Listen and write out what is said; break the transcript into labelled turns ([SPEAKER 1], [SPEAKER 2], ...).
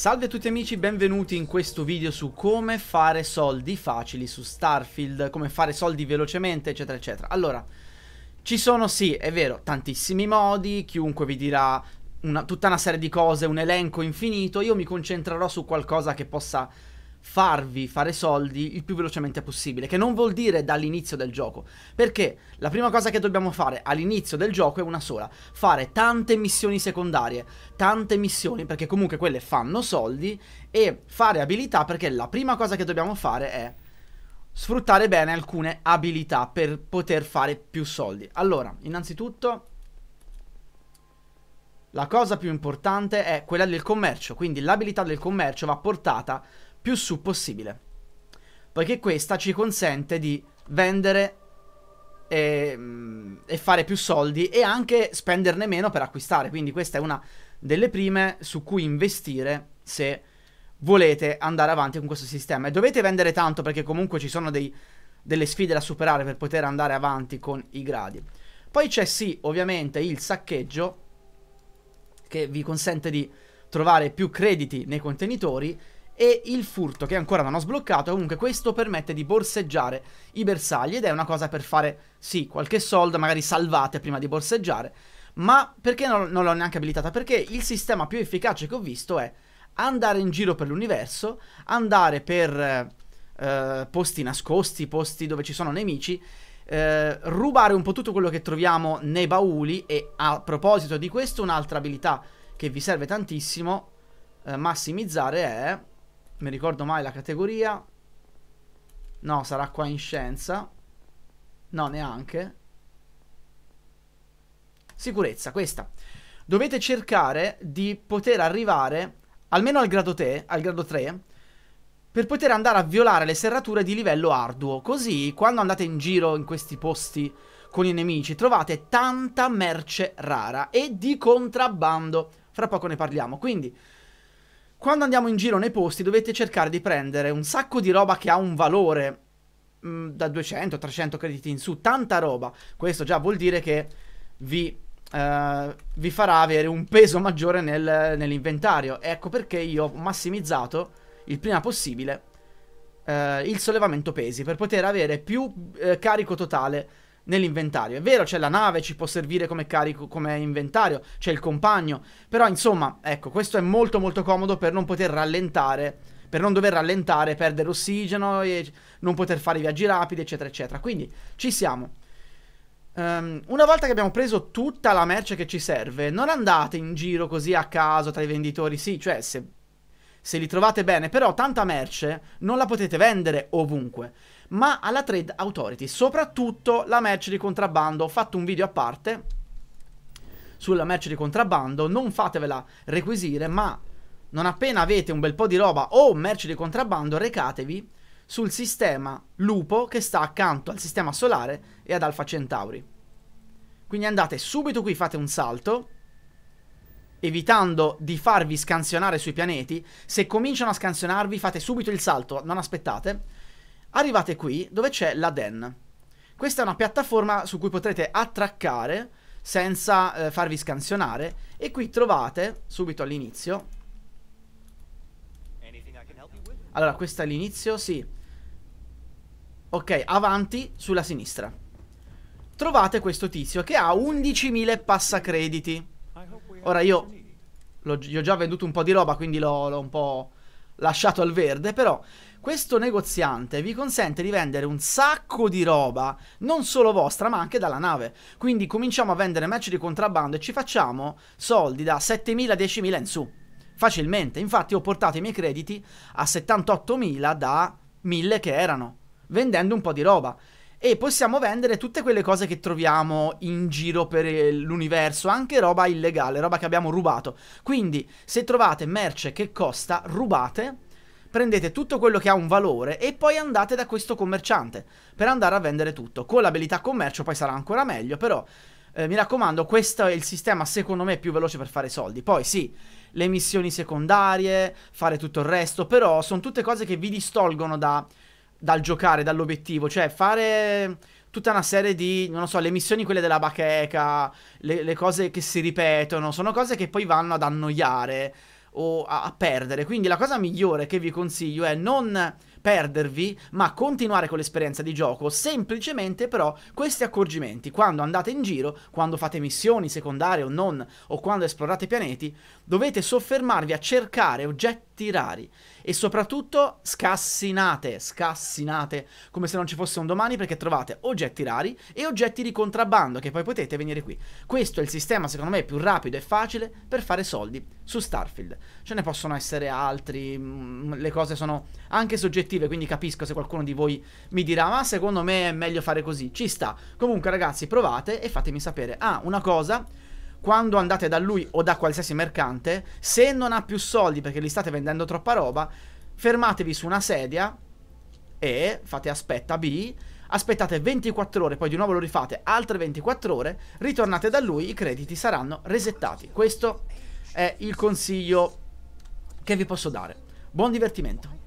[SPEAKER 1] Salve a tutti amici, benvenuti in questo video su come fare soldi facili su Starfield, come fare soldi velocemente, eccetera, eccetera. Allora, ci sono sì, è vero, tantissimi modi, chiunque vi dirà una, tutta una serie di cose, un elenco infinito, io mi concentrerò su qualcosa che possa farvi fare soldi il più velocemente possibile, che non vuol dire dall'inizio del gioco, perché la prima cosa che dobbiamo fare all'inizio del gioco è una sola, fare tante missioni secondarie, tante missioni perché comunque quelle fanno soldi e fare abilità perché la prima cosa che dobbiamo fare è sfruttare bene alcune abilità per poter fare più soldi. Allora, innanzitutto la cosa più importante è quella del commercio, quindi l'abilità del commercio va portata più su possibile. Perché questa ci consente di vendere e, e, fare più soldi e anche spenderne meno per acquistare. Quindi questa è una delle prime su cui investire se volete andare avanti con questo sistema. E dovete vendere tanto perché comunque ci sono dei, delle sfide da superare per poter andare avanti con i gradi. Poi c'è sì, ovviamente, il saccheggio che vi consente di trovare più crediti nei contenitori e il furto che ancora non ho sbloccato. Comunque questo permette di borseggiare i bersagli ed è una cosa per fare, sì, qualche soldo, magari salvate prima di borseggiare. Ma perché non, non l'ho neanche abilitata? Perché il sistema più efficace che ho visto è andare in giro per l'universo, andare per eh, eh posti nascosti, posti dove ci sono nemici, eh, rubare un po' tutto quello che troviamo nei bauli e a proposito di questo un'altra abilità che vi serve tantissimo eh, massimizzare è mi ricordo mai la categoria. No, sarà qua in scienza. No, neanche. Sicurezza, questa. Dovete cercare di poter arrivare almeno al grado, te, al grado 3 per poter andare a violare le serrature di livello arduo. Così, quando andate in giro in questi posti con i nemici, trovate tanta merce rara e di contrabbando. Fra poco ne parliamo. Quindi, quando andiamo in giro nei posti dovete cercare di prendere un sacco di roba che ha un valore mh, mm, da 200-300 crediti in su, tanta roba. Questo già vuol dire che vi Uh, vi farà avere un peso maggiore nel, nell'inventario. Ecco perché io ho massimizzato il prima possibile uh, il sollevamento pesi per poter avere più uh, carico totale nell'inventario. È vero, c'è la nave, ci può servire come carico, come inventario, c'è il compagno, però insomma, ecco, questo è molto molto comodo per non poter rallentare, per non dover rallentare, perdere ossigeno e non poter fare i viaggi rapidi, eccetera, eccetera. Quindi ci siamo. Um, una volta che abbiamo preso tutta la merce che ci serve, non andate in giro così a caso tra i venditori, sì, cioè se se li trovate bene, però tanta merce non la potete vendere ovunque ma alla Trade Authority, soprattutto la merce di contrabbando. Ho fatto un video a parte sulla merce di contrabbando, non fatevela requisire, ma non appena avete un bel po' di roba o merce di contrabbando, recatevi sul sistema Lupo che sta accanto al sistema solare e ad Alfa Centauri. Quindi andate subito qui, fate un salto, evitando di farvi scansionare sui pianeti. Se cominciano a scansionarvi, fate subito il salto, non aspettate Arrivate qui dove c'è la den. Questa è una piattaforma su cui potrete attraccare senza eh, farvi scansionare e qui trovate subito all'inizio allora, questo è l'inizio, sì. Ok, avanti, sulla sinistra. Trovate questo tizio che ha 11.000 passacrediti. Ora io, gli ho già venduto un po' di roba, quindi l'ho un po' lasciato al verde, però questo negoziante vi consente di vendere un sacco di roba, non solo vostra, ma anche dalla nave. Quindi cominciamo a vendere match di contrabbando e ci facciamo soldi da 7.000-10.000 in su. Facilmente. Infatti ho portato i miei crediti a 78.000 da 1.000 che erano, vendendo un po' di roba. E possiamo vendere tutte quelle cose che troviamo in giro per l'universo, anche roba illegale, roba che abbiamo rubato. Quindi, se trovate merce che costa, rubate prendete tutto quello che ha un valore e poi andate da questo commerciante per andare a vendere tutto. Con l'abilità commercio poi sarà ancora meglio, però eh, mi raccomando, questo è il sistema secondo me più veloce per fare soldi. Poi sì, le missioni secondarie, fare tutto il resto, però sono tutte cose che vi distolgono da, dal giocare, dall'obiettivo, cioè fare tutta una serie di, non so, le missioni quelle della bacheca, le, le cose che si ripetono, sono cose che poi vanno ad annoiare o a, a perdere. Quindi la cosa migliore che vi consiglio è non perdervi, ma continuare con l'esperienza di gioco, semplicemente però questi accorgimenti, quando andate in giro, quando fate missioni secondarie o non, o quando esplorate pianeti, dovete soffermarvi a cercare oggetti rari e soprattutto scassinate, scassinate, come se non ci fosse un domani perché trovate oggetti rari e oggetti di contrabbando che poi potete venire qui. Questo è il sistema secondo me più rapido e facile per fare soldi su Starfield. Ce ne possono essere altri, mm, le cose sono anche soggettive prospettive, quindi capisco se qualcuno di voi mi dirà ma secondo me è meglio fare così, ci sta. Comunque ragazzi provate e fatemi sapere. Ah, una cosa, quando andate da lui o da qualsiasi mercante, se non ha più soldi perché gli state vendendo troppa roba, fermatevi su una sedia e fate aspetta B aspettate 24 ore, poi di nuovo lo rifate altre 24 ore, ritornate da lui, i crediti saranno resettati. Questo è il consiglio che vi posso dare. Buon divertimento!